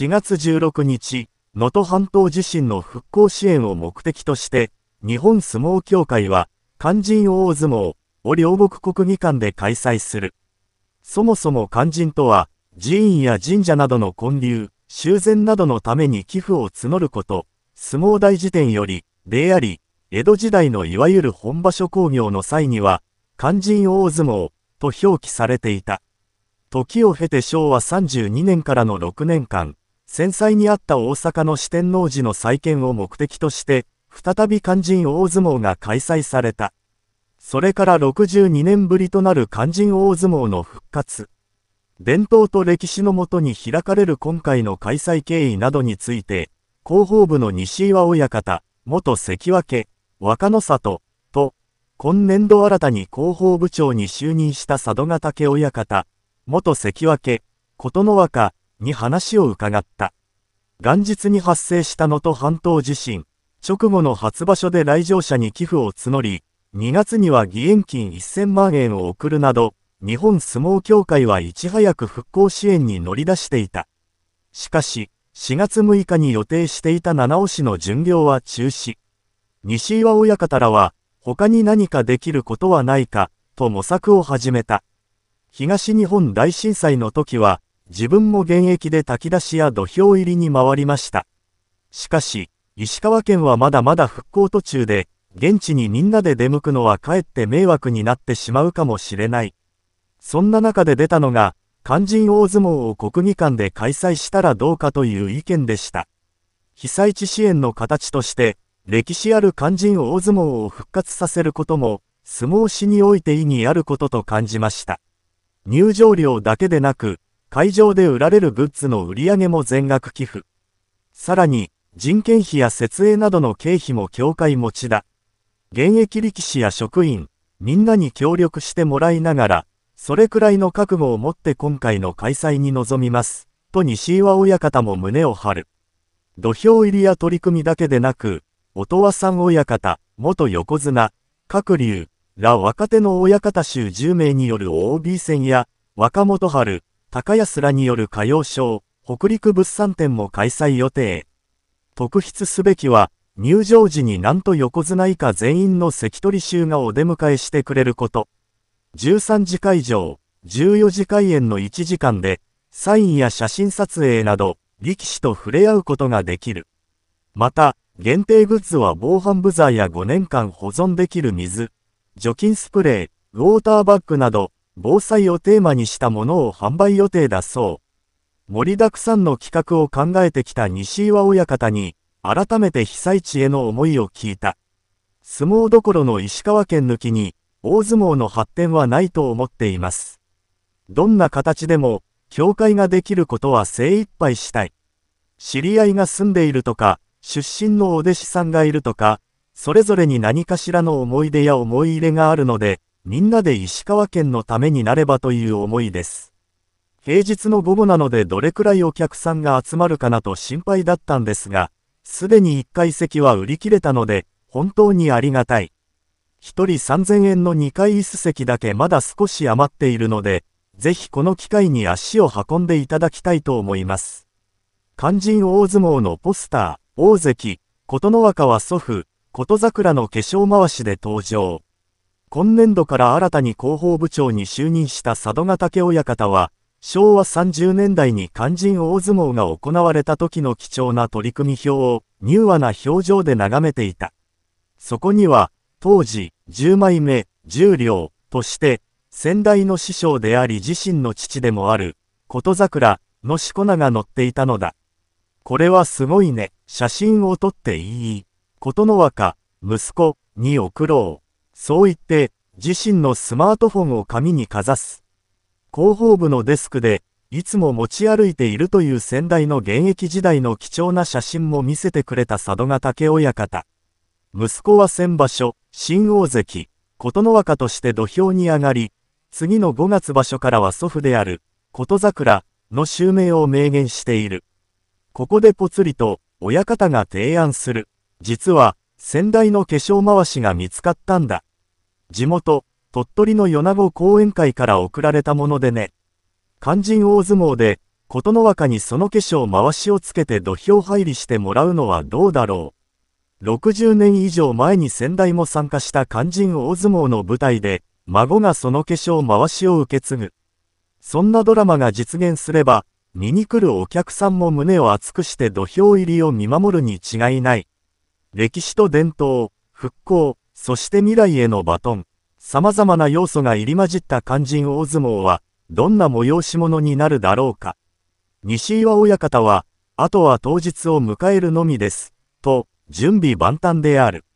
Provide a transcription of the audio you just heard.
4月16日、能登半島地震の復興支援を目的として、日本相撲協会は、肝心大相撲を両国国技館で開催する。そもそも肝心とは、寺院や神社などの建立、修繕などのために寄付を募ること、相撲大辞典より、であり、江戸時代のいわゆる本場所工業の際には、肝心大相撲と表記されていた。時を経て昭和32年からの6年間、戦災にあった大阪の四天王寺の再建を目的として、再び肝心大相撲が開催された。それから62年ぶりとなる肝心大相撲の復活。伝統と歴史のもとに開かれる今回の開催経緯などについて、広報部の西岩親方、元関脇、若の里、と、今年度新たに広報部長に就任した佐渡ヶ岳親方、元関脇、琴ノ若、に話を伺った。元日に発生した能登半島地震、直後の初場所で来場者に寄付を募り、2月には義援金1000万円を送るなど、日本相撲協会はいち早く復興支援に乗り出していた。しかし、4月6日に予定していた七尾市の巡業は中止。西岩親方らは、他に何かできることはないか、と模索を始めた。東日本大震災の時は、自分も現役で炊き出しや土俵入りに回りました。しかし、石川県はまだまだ復興途中で、現地にみんなで出向くのはかえって迷惑になってしまうかもしれない。そんな中で出たのが、肝心大相撲を国技館で開催したらどうかという意見でした。被災地支援の形として、歴史ある肝心大相撲を復活させることも、相撲史において意義あることと感じました。入場料だけでなく、会場で売られるグッズの売り上げも全額寄付。さらに、人件費や設営などの経費も協会持ちだ。現役力士や職員、みんなに協力してもらいながら、それくらいの覚悟を持って今回の開催に臨みます。と西岩親方も胸を張る。土俵入りや取り組みだけでなく、音羽さん親方、元横綱、各竜、ら若手の親方衆10名による OB 戦や、若元春、高安らによる歌謡ショー、北陸物産展も開催予定。特筆すべきは、入場時になんと横綱以下全員の関取衆がお出迎えしてくれること。13時会場、14時開演の1時間で、サインや写真撮影など、力士と触れ合うことができる。また、限定グッズは防犯ブザーや5年間保存できる水、除菌スプレー、ウォーターバッグなど、防災をテーマにしたものを販売予定だそう。盛りだくさんの企画を考えてきた西岩親方に、改めて被災地への思いを聞いた。相撲どころの石川県抜きに、大相撲の発展はないと思っています。どんな形でも、協会ができることは精一杯したい。知り合いが住んでいるとか、出身のお弟子さんがいるとか、それぞれに何かしらの思い出や思い入れがあるので、みんなで石川県のためになればという思いです。平日の午後なのでどれくらいお客さんが集まるかなと心配だったんですが、すでに1階席は売り切れたので、本当にありがたい。1人3000円の2階椅子席だけまだ少し余っているので、ぜひこの機会に足を運んでいただきたいと思います。肝心大相撲のポスター、大関、琴ノ若は祖父、琴桜の化粧回しで登場。今年度から新たに広報部長に就任した佐渡ヶ嶽親方は、昭和30年代に肝心大相撲が行われた時の貴重な取り組み表を、柔和な表情で眺めていた。そこには、当時、10枚目、10両、として、先代の師匠であり自身の父でもある、琴桜、のしこ名が載っていたのだ。これはすごいね、写真を撮っていい。琴の若、息子、に送ろう。そう言って、自身のスマートフォンを紙にかざす。広報部のデスクで、いつも持ち歩いているという先代の現役時代の貴重な写真も見せてくれた佐渡ヶ岳親方。息子は先場所、新大関、琴ノ若として土俵に上がり、次の5月場所からは祖父である、琴桜の襲名を明言している。ここでぽつりと、親方が提案する。実は、先代の化粧回しが見つかったんだ。地元、鳥取の米子講演会から贈られたものでね。肝心大相撲で、琴の若にその化粧回しをつけて土俵入りしてもらうのはどうだろう。60年以上前に先代も参加した肝心大相撲の舞台で、孫がその化粧回しを受け継ぐ。そんなドラマが実現すれば、見に来るお客さんも胸を熱くして土俵入りを見守るに違いない。歴史と伝統、復興、そして未来へのバトン、様々な要素が入り混じった肝心大相撲は、どんな催し物になるだろうか。西岩親方は、あとは当日を迎えるのみです、と、準備万端である。